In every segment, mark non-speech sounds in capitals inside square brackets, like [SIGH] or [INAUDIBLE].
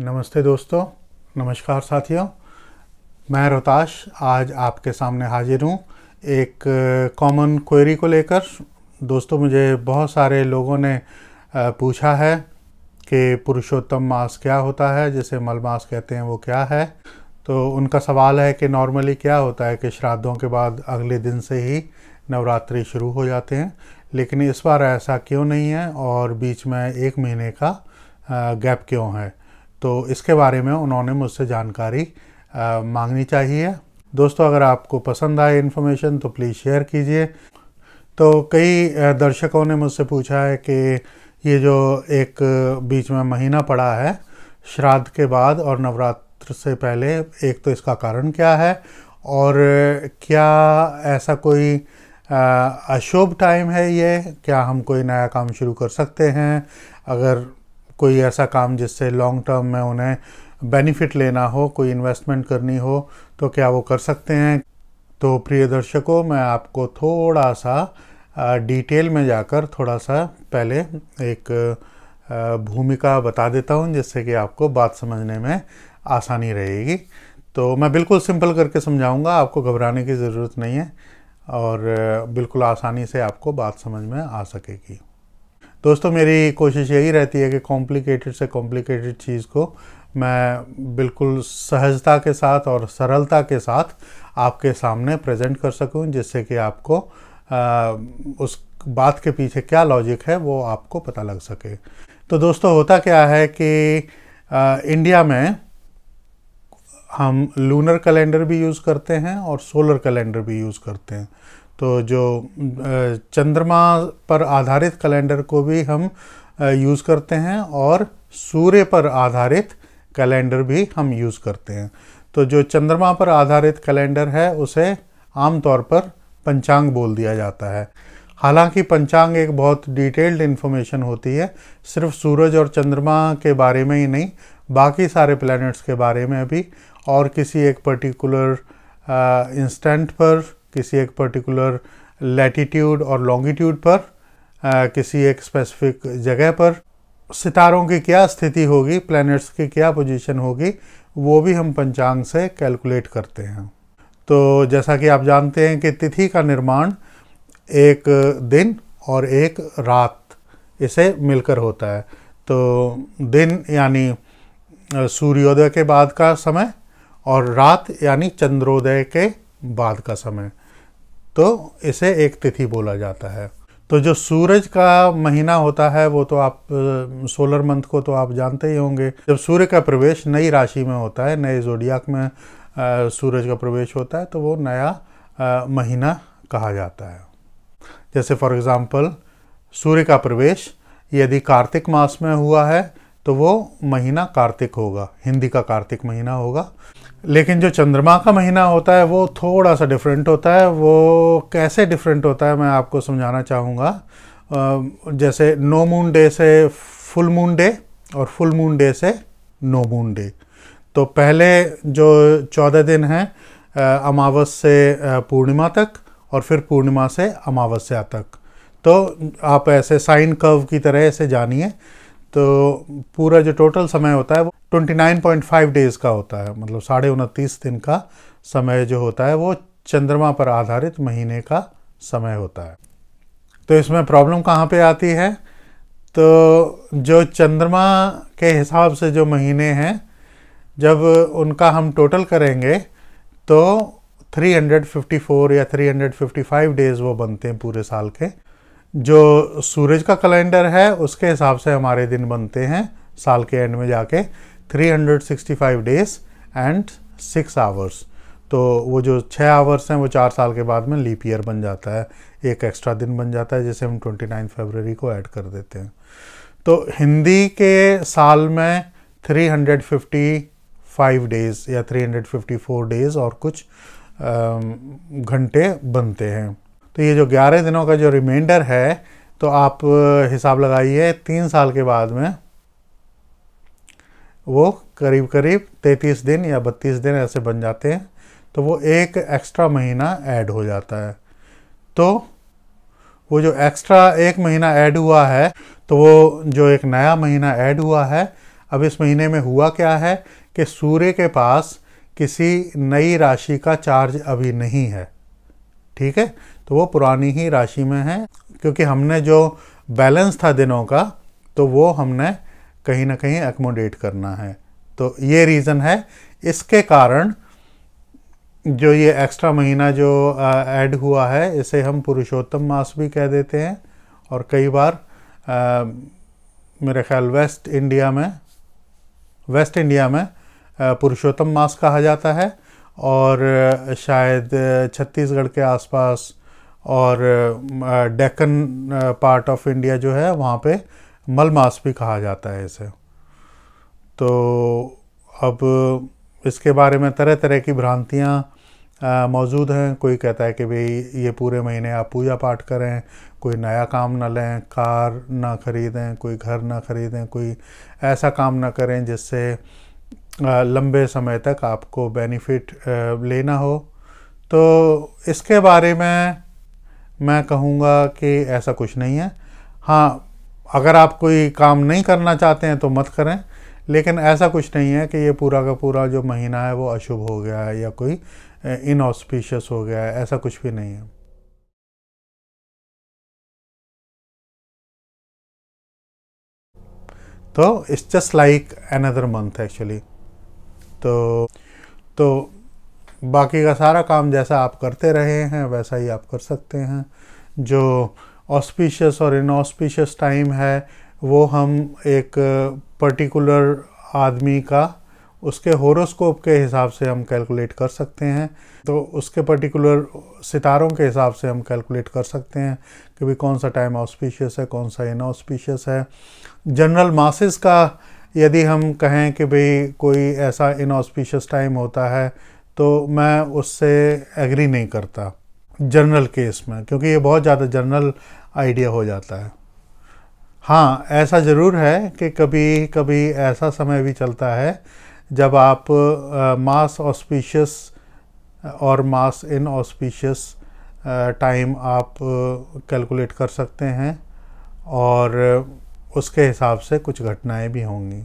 नमस्ते दोस्तों नमस्कार साथियों मैं रोहताश आज आपके सामने हाजिर हूँ एक कॉमन क्वेरी को लेकर दोस्तों मुझे बहुत सारे लोगों ने पूछा है कि पुरुषोत्तम मास क्या होता है जिसे मल मास कहते हैं वो क्या है तो उनका सवाल है कि नॉर्मली क्या होता है कि श्राद्धों के बाद अगले दिन से ही नवरात्रि शुरू हो जाते हैं लेकिन इस बार ऐसा क्यों नहीं है और बीच में एक महीने का गैप क्यों है तो इसके बारे में उन्होंने मुझसे जानकारी मांगनी चाहिए दोस्तों अगर आपको पसंद आए इन्फॉर्मेशन तो प्लीज़ शेयर कीजिए तो कई दर्शकों ने मुझसे पूछा है कि ये जो एक बीच में महीना पड़ा है श्राद्ध के बाद और नवरात्र से पहले एक तो इसका कारण क्या है और क्या ऐसा कोई अशुभ टाइम है ये क्या हम कोई नया काम शुरू कर सकते हैं अगर कोई ऐसा काम जिससे लॉन्ग टर्म में उन्हें बेनिफिट लेना हो कोई इन्वेस्टमेंट करनी हो तो क्या वो कर सकते हैं तो प्रिय दर्शकों मैं आपको थोड़ा सा डिटेल में जाकर थोड़ा सा पहले एक भूमिका बता देता हूँ जिससे कि आपको बात समझने में आसानी रहेगी तो मैं बिल्कुल सिंपल करके समझाऊँगा आपको घबराने की ज़रूरत नहीं है और बिल्कुल आसानी से आपको बात समझ में आ सकेगी दोस्तों मेरी कोशिश यही रहती है कि कॉम्प्लिकेटेड से कॉम्प्लिकेटेड चीज़ को मैं बिल्कुल सहजता के साथ और सरलता के साथ आपके सामने प्रेजेंट कर सकूं जिससे कि आपको आ, उस बात के पीछे क्या लॉजिक है वो आपको पता लग सके तो दोस्तों होता क्या है कि आ, इंडिया में हम लूनर कैलेंडर भी यूज़ करते हैं और सोलर कैलेंडर भी यूज़ करते हैं तो जो चंद्रमा पर आधारित कैलेंडर को भी हम यूज़ करते हैं और सूर्य पर आधारित कैलेंडर भी हम यूज़ करते हैं तो जो चंद्रमा पर आधारित कैलेंडर है उसे आमतौर पर पंचांग बोल दिया जाता है हालांकि पंचांग एक बहुत डिटेल्ड इन्फॉर्मेशन होती है सिर्फ सूरज और चंद्रमा के बारे में ही नहीं बाकी सारे प्लैनेट्स के बारे में भी और किसी एक पर्टिकुलर इंस्टेंट पर किसी एक पर्टिकुलर लैटिट्यूड और लॉन्गिट्यूड पर आ, किसी एक स्पेसिफिक जगह पर सितारों की क्या स्थिति होगी प्लैनेट्स की क्या पोजीशन होगी वो भी हम पंचांग से कैलकुलेट करते हैं तो जैसा कि आप जानते हैं कि तिथि का निर्माण एक दिन और एक रात इसे मिलकर होता है तो दिन यानी सूर्योदय के बाद का समय और रात यानी चंद्रोदय के बाद का समय तो इसे एक तिथि बोला जाता है तो जो सूरज का महीना होता है वो तो आप सोलर मंथ को तो आप जानते ही होंगे जब सूर्य का प्रवेश नई राशि में होता है नए जोडियाक में आ, सूरज का प्रवेश होता है तो वो नया आ, महीना कहा जाता है जैसे फॉर एग्ज़ाम्पल सूर्य का प्रवेश यदि कार्तिक मास में हुआ है तो वो महीना कार्तिक होगा हिंदी का कार्तिक महीना होगा लेकिन जो चंद्रमा का महीना होता है वो थोड़ा सा डिफरेंट होता है वो कैसे डिफरेंट होता है मैं आपको समझाना चाहूँगा जैसे नो मून डे से फुल मून डे और फुल मून डे से नो मून डे तो पहले जो चौदह दिन हैं अमावस से पूर्णिमा तक और फिर पूर्णिमा से अमावस्या तक तो आप ऐसे साइन कर्व की तरह ऐसे जानिए तो पूरा जो टोटल समय होता है वो 29.5 डेज़ का होता है मतलब साढ़े उनतीस दिन का समय जो होता है वो चंद्रमा पर आधारित महीने का समय होता है तो इसमें प्रॉब्लम कहाँ पे आती है तो जो चंद्रमा के हिसाब से जो महीने हैं जब उनका हम टोटल करेंगे तो 354 या 355 डेज़ वो बनते हैं पूरे साल के जो सूरज का कैलेंडर है उसके हिसाब से हमारे दिन बनते हैं साल के एंड में जाके 365 डेज एंड सिक्स आवर्स तो वो जो छः आवर्स हैं वो चार साल के बाद में लीप ईयर बन जाता है एक एक्स्ट्रा दिन बन जाता है जिसे हम 29 फरवरी को ऐड कर देते हैं तो हिंदी के साल में 355 डेज़ या 354 डेज़ और कुछ घंटे बनते हैं तो ये जो ग्यारह दिनों का जो रिमाइंडर है तो आप हिसाब लगाइए तीन साल के बाद में वो करीब करीब 33 दिन या बत्तीस दिन ऐसे बन जाते हैं तो वो एक एक्स्ट्रा महीना ऐड हो जाता है तो वो जो एक्स्ट्रा एक महीना ऐड हुआ है तो वो जो एक नया महीना ऐड हुआ है अब इस महीने में हुआ क्या है कि सूर्य के पास किसी नई राशि का चार्ज अभी नहीं है ठीक है तो वो पुरानी ही राशि में है क्योंकि हमने जो बैलेंस था दिनों का तो वो हमने कहीं ना कहीं एकोमोडेट करना है तो ये रीज़न है इसके कारण जो ये एक्स्ट्रा महीना जो ऐड हुआ है इसे हम पुरुषोत्तम मास भी कह देते हैं और कई बार आ, मेरे ख्याल वेस्ट इंडिया में वेस्ट इंडिया में पुरुषोत्तम मास कहा जाता है और शायद छत्तीसगढ़ के आसपास और डेक्कन पार्ट ऑफ इंडिया जो है वहाँ पे मलमास भी कहा जाता है इसे तो अब इसके बारे में तरह तरह की भ्रांतियाँ मौजूद हैं कोई कहता है कि भाई ये पूरे महीने आप पूजा पाठ करें कोई नया काम ना लें कार ना ख़रीदें कोई घर ना ख़रीदें कोई ऐसा काम ना करें जिससे लंबे समय तक आपको बेनिफिट लेना हो तो इसके बारे में मैं कहूँगा कि ऐसा कुछ नहीं है हाँ अगर आप कोई काम नहीं करना चाहते हैं तो मत करें लेकिन ऐसा कुछ नहीं है कि ये पूरा का पूरा जो महीना है वो अशुभ हो गया है या कोई इनऑस्पिशियस हो गया है ऐसा कुछ भी नहीं है तो it's just like another month actually तो तो बाकी का सारा काम जैसा आप करते रहे हैं वैसा ही आप कर सकते हैं जो ऑस्पिशियस और इनऑस्पिशियस टाइम है वो हम एक पर्टिकुलर आदमी का उसके होरोस्कोप के हिसाब से हम कैलकुलेट कर सकते हैं तो उसके पर्टिकुलर सितारों के हिसाब से हम कैलकुलेट कर सकते हैं कि भी कौन सा टाइम ऑस्पिशियस है कौन सा इनऑस्पिशियस है जनरल मासिस का यदि हम कहें कि भाई कोई ऐसा इनऑस्पिशियस टाइम होता है तो मैं उससे एग्री नहीं करता जनरल केस में क्योंकि ये बहुत ज़्यादा जनरल आइडिया हो जाता है हाँ ऐसा ज़रूर है कि कभी कभी ऐसा समय भी चलता है जब आप मास ऑस्पिशियस और मास इन ऑस्पिशियस टाइम आप कैलकुलेट कर सकते हैं और उसके हिसाब से कुछ घटनाएं भी होंगी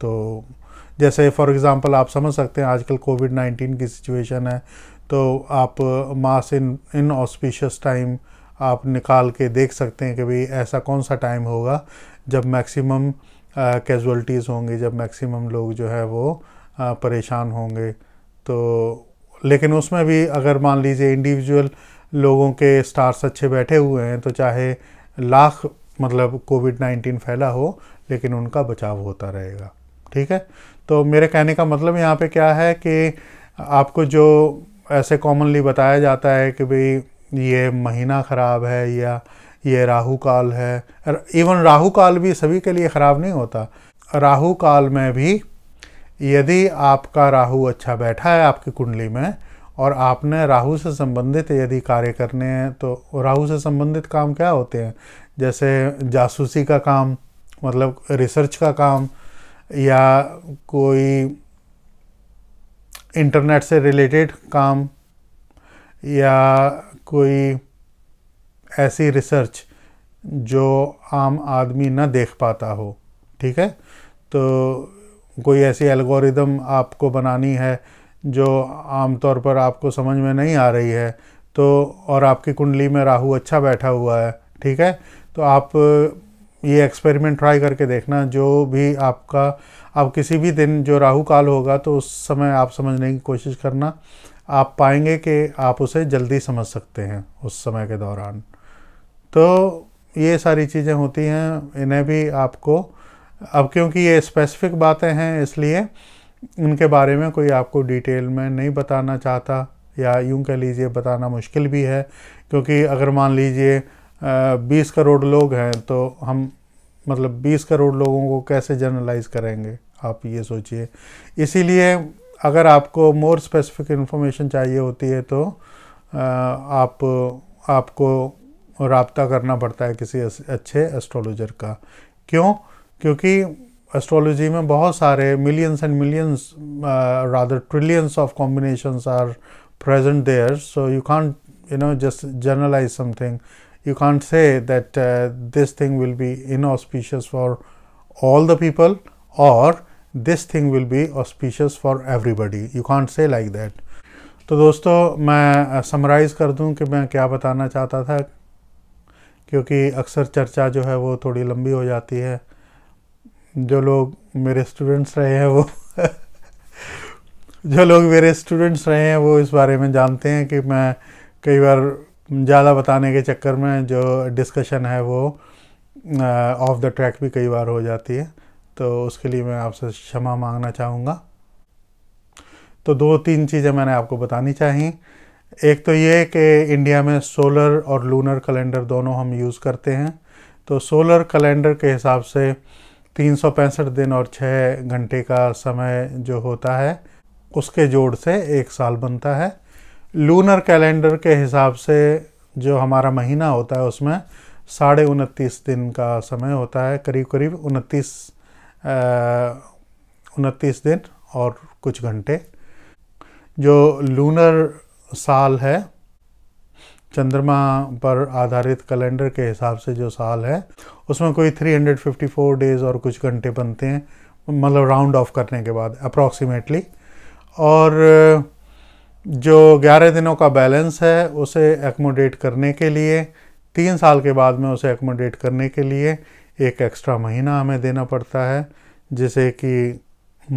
तो जैसे फॉर एग्ज़ाम्पल आप समझ सकते हैं आजकल कोविड नाइन्टीन की सिचुएशन है तो आप मास इन इन ऑस्पिशियस टाइम आप निकाल के देख सकते हैं कि भाई ऐसा कौन सा टाइम होगा जब मैक्सिमम कैजुअलिटीज़ होंगी जब मैक्सिमम लोग जो है वो परेशान होंगे तो लेकिन उसमें भी अगर मान लीजिए इंडिविजुअल लोगों के स्टार्स अच्छे बैठे हुए हैं तो चाहे लाख मतलब कोविड नाइन्टीन फैला हो लेकिन उनका बचाव होता रहेगा ठीक है तो मेरे कहने का मतलब यहाँ पे क्या है कि आपको जो ऐसे कॉमनली बताया जाता है कि भाई ये महीना ख़राब है या ये राहु काल है इवन राहु काल भी सभी के लिए ख़राब नहीं होता राहु काल में भी यदि आपका राहु अच्छा बैठा है आपकी कुंडली में और आपने राहु से संबंधित यदि कार्य करने हैं तो राहु से संबंधित काम क्या होते हैं जैसे जासूसी का काम मतलब रिसर्च का काम या कोई इंटरनेट से रिलेटेड काम या कोई ऐसी रिसर्च जो आम आदमी ना देख पाता हो ठीक है तो कोई ऐसी एल्गोरिदम आपको बनानी है जो आमतौर पर आपको समझ में नहीं आ रही है तो और आपकी कुंडली में राहु अच्छा बैठा हुआ है ठीक है तो आप ये एक्सपेरिमेंट ट्राई करके देखना जो भी आपका आप किसी भी दिन जो राहु काल होगा तो उस समय आप समझने की कोशिश करना आप पाएंगे कि आप उसे जल्दी समझ सकते हैं उस समय के दौरान तो ये सारी चीज़ें होती हैं इन्हें भी आपको अब क्योंकि ये स्पेसिफिक बातें हैं इसलिए उनके बारे में कोई आपको डिटेल में नहीं बताना चाहता या यूं कह लीजिए बताना मुश्किल भी है क्योंकि अगर मान लीजिए बीस करोड़ लोग हैं तो हम मतलब बीस करोड़ लोगों को कैसे जर्नलाइज करेंगे आप ये सोचिए इसीलिए अगर आपको मोर स्पेसिफिक इन्फॉर्मेशन चाहिए होती है तो आप आपको रबता करना पड़ता है किसी अच्छे एस्ट्रोलॉजर का क्यों क्योंकि एस्ट्रोलॉजी में बहुत सारे millions and millions rather trillions of combinations are present there so you can't you know just generalize something you can't say that uh, this thing will be inauspicious for all the people और this thing will be auspicious for everybody you can't say like that तो दोस्तों मैं summarise uh, कर दूं कि मैं क्या बताना चाहता था क्योंकि अक्सर चर्चा जो है वो थोड़ी लंबी हो जाती है जो लोग मेरे स्टूडेंट्स रहे हैं वो [LAUGHS] जो लोग मेरे स्टूडेंट्स रहे हैं वो इस बारे में जानते हैं कि मैं कई बार ज़्यादा बताने के चक्कर में जो डिस्कशन है वो ऑफ द ट्रैक भी कई बार हो जाती है तो उसके लिए मैं आपसे क्षमा मांगना चाहूँगा तो दो तीन चीज़ें मैंने आपको बतानी चाहिए एक तो ये कि इंडिया में सोलर और लूनर कैलेंडर दोनों हम यूज़ करते हैं तो सोलर कैलेंडर के हिसाब से तीन दिन और छः घंटे का समय जो होता है उसके जोड़ से एक साल बनता है लूनर कैलेंडर के हिसाब से जो हमारा महीना होता है उसमें साढ़े उनतीस दिन का समय होता है करीब करीब उनतीस उनतीस दिन और कुछ घंटे जो लूनर साल है चंद्रमा पर आधारित कैलेंडर के हिसाब से जो साल है उसमें कोई 354 डेज़ और कुछ घंटे बनते हैं मतलब राउंड ऑफ करने के बाद अप्रॉक्सीमेटली और जो 11 दिनों का बैलेंस है उसे एकोमोडेट करने के लिए तीन साल के बाद में उसे एकोमोडेट करने के लिए एक एक्स्ट्रा महीना हमें देना पड़ता है जिसे कि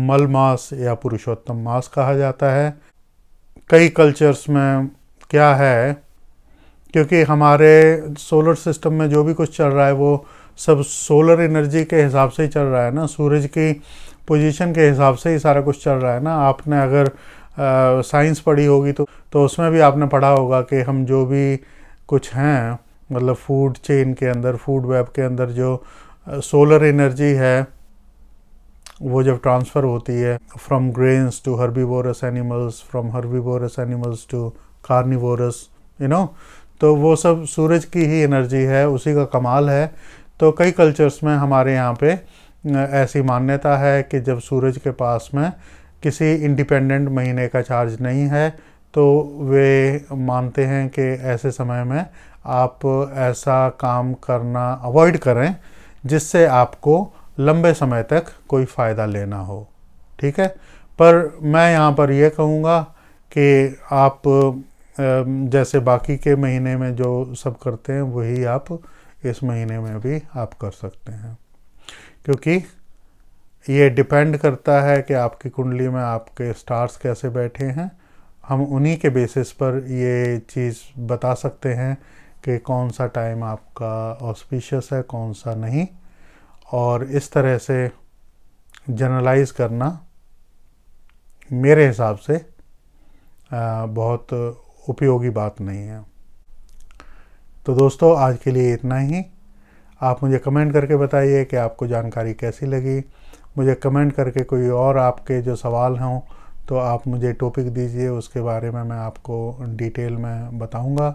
मल मास या पुरुषोत्तम मास कहा जाता है कई कल्चर्स में क्या है क्योंकि हमारे सोलर सिस्टम में जो भी कुछ चल रहा है वो सब सोलर एनर्जी के हिसाब से ही चल रहा है ना सूरज की पोजीशन के हिसाब से ही सारा कुछ चल रहा है ना आपने अगर साइंस पढ़ी होगी तो तो उसमें भी आपने पढ़ा होगा कि हम जो भी कुछ हैं मतलब फूड चेन के अंदर फूड वेब के अंदर जो सोलर एनर्जी है वो जब ट्रांसफ़र होती है from grains to herbivorous animals from herbivorous animals to carnivorous you know तो वो सब सूरज की ही एनर्जी है उसी का कमाल है तो कई कल्चर्स में हमारे यहाँ पे ऐसी मान्यता है कि जब सूरज के पास में किसी इंडिपेंडेंट महीने का चार्ज नहीं है तो वे मानते हैं कि ऐसे समय में आप ऐसा काम करना अवॉइड करें जिससे आपको लंबे समय तक कोई फ़ायदा लेना हो ठीक है पर मैं यहाँ पर यह कहूँगा कि आप जैसे बाकी के महीने में जो सब करते हैं वही आप इस महीने में भी आप कर सकते हैं क्योंकि ये डिपेंड करता है कि आपकी कुंडली में आपके स्टार्स कैसे बैठे हैं हम उन्हीं के बेसिस पर ये चीज़ बता सकते हैं कि कौन सा टाइम आपका ऑस्पिशियस है कौन सा नहीं और इस तरह से जनरलाइज करना मेरे हिसाब से बहुत उपयोगी बात नहीं है तो दोस्तों आज के लिए इतना ही आप मुझे कमेंट करके बताइए कि आपको जानकारी कैसी लगी मुझे कमेंट करके कोई और आपके जो सवाल हों तो आप मुझे टॉपिक दीजिए उसके बारे में मैं आपको डिटेल में बताऊंगा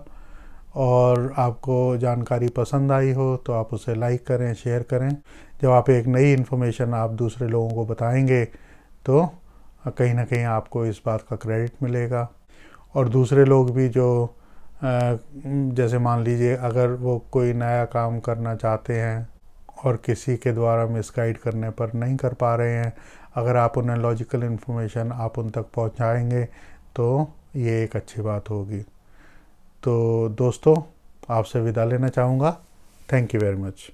और आपको जानकारी पसंद आई हो तो आप उसे लाइक करें शेयर करें जब आप एक नई इन्फॉर्मेशन आप दूसरे लोगों को बताएंगे तो कहीं ना कहीं आपको इस बात का क्रेडिट मिलेगा और दूसरे लोग भी जो जैसे मान लीजिए अगर वो कोई नया काम करना चाहते हैं और किसी के द्वारा मिस गाइड करने पर नहीं कर पा रहे हैं अगर आप उन्हें लॉजिकल इन्फॉर्मेशन आप उन तक पहुंचाएंगे तो ये एक अच्छी बात होगी तो दोस्तों आपसे विदा लेना चाहूँगा थैंक यू वेरी मच